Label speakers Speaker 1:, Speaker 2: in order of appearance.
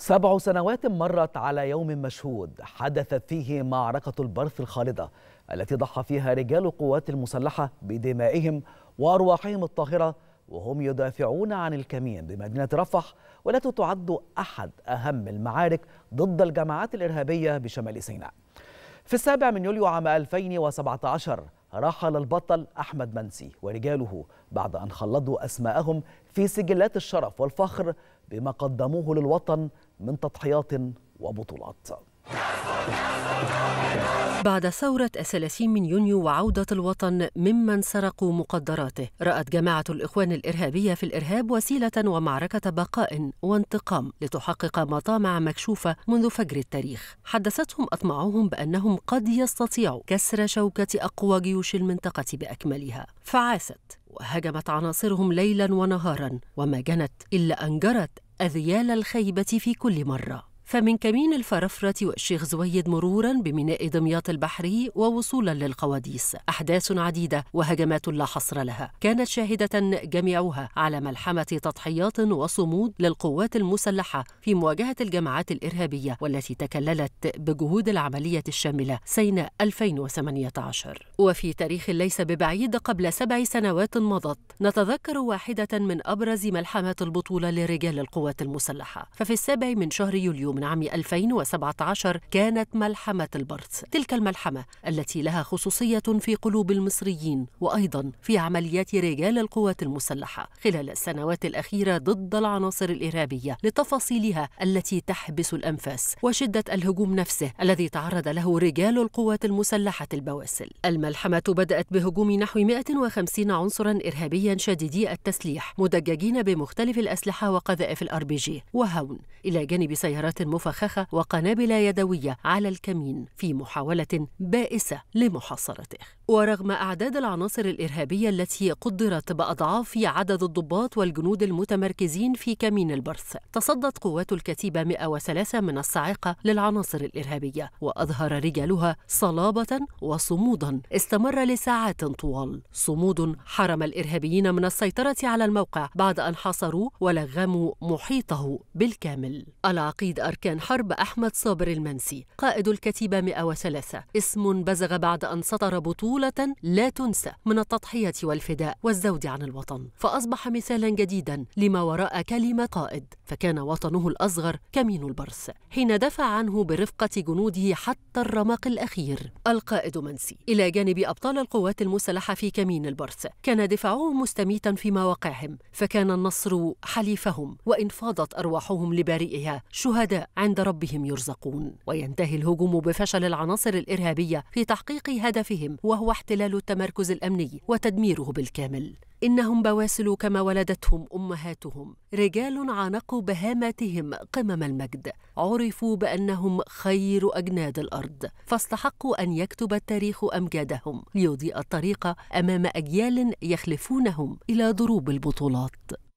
Speaker 1: سبع سنوات مرت على يوم مشهود حدثت فيه معركة البرث الخالدة التي ضحى فيها رجال القوات المسلحة بدمائهم وأرواحهم الطاهرة وهم يدافعون عن الكمين بمدينة رفح والتي تعد أحد أهم المعارك ضد الجماعات الإرهابية بشمال سيناء في السابع من يوليو عام 2017 رحل البطل أحمد منسي ورجاله بعد أن خلدوا أسماءهم في سجلات الشرف والفخر بما قدموه للوطن من تضحيات وبطولات
Speaker 2: بعد ثورة الثلاثين من يونيو وعودة الوطن ممن سرقوا مقدراته رأت جماعة الإخوان الإرهابية في الإرهاب وسيلة ومعركة بقاء وانتقام لتحقق مطامع مكشوفة منذ فجر التاريخ حدثتهم أطماعهم بأنهم قد يستطيعوا كسر شوكة أقوى جيوش المنطقة بأكملها فعاست وهجمت عناصرهم ليلا ونهارا وما جنت إلا أن جرت أذيال الخيبة في كل مرة فمن كمين الفرفرة والشيخ زويد مرورا بميناء دمياط البحري ووصولا للقواديس أحداث عديدة وهجمات لا حصر لها كانت شاهدة جميعها على ملحمة تضحيات وصمود للقوات المسلحة في مواجهة الجماعات الإرهابية والتي تكللت بجهود العملية الشاملة سيناء 2018 وفي تاريخ ليس ببعيد قبل سبع سنوات مضت نتذكر واحدة من أبرز ملحمات البطولة لرجال القوات المسلحة ففي السابع من شهر يوليو من عام 2017 كانت ملحمة البرت تلك الملحمة التي لها خصوصية في قلوب المصريين وأيضا في عمليات رجال القوات المسلحة خلال السنوات الأخيرة ضد العناصر الإرهابية لتفاصيلها التي تحبس الأنفاس وشدة الهجوم نفسه الذي تعرض له رجال القوات المسلحة البواسل الملحمة بدأت بهجوم نحو 150 عنصرا إرهابيا شديدي التسليح مدججين بمختلف الأسلحة وقذائف الأر بي جي إلى جانب سيارات مفخخة وقنابل يدوية على الكمين في محاولة بائسة لمحاصرته ورغم أعداد العناصر الإرهابية التي قدرت بأضعاف عدد الضباط والجنود المتمركزين في كمين البرث تصدت قوات الكتيبة 103 من الصاعقة للعناصر الإرهابية وأظهر رجالها صلابة وصمودا استمر لساعات طوال صمود حرم الإرهابيين من السيطرة على الموقع بعد أن حاصروا ولغموا محيطه بالكامل العقيد أركان أركان حرب أحمد صابر المنسي قائد الكتيبة 103 اسم بزغ بعد أن سطر بطولة لا تنسى من التضحية والفداء والزود عن الوطن فأصبح مثالا جديدا لما وراء كلمة قائد فكان وطنه الأصغر كمين البرس حين دفع عنه برفقة جنوده حتى الرمق الأخير القائد منسي إلى جانب أبطال القوات المسلحة في كمين البرس كان دفاعهم مستميتا في مواقعهم فكان النصر حليفهم وإن فاضت أرواحهم لبارئها شهداء عند ربهم يرزقون وينتهي الهجوم بفشل العناصر الإرهابية في تحقيق هدفهم وهو احتلال التمركز الأمني وتدميره بالكامل إنهم بواسل كما ولدتهم أمهاتهم رجال عانقوا بهاماتهم قمم المجد عرفوا بأنهم خير أجناد الأرض فاستحقوا أن يكتب التاريخ أمجادهم ليضيء الطريق أمام أجيال يخلفونهم إلى ضروب البطولات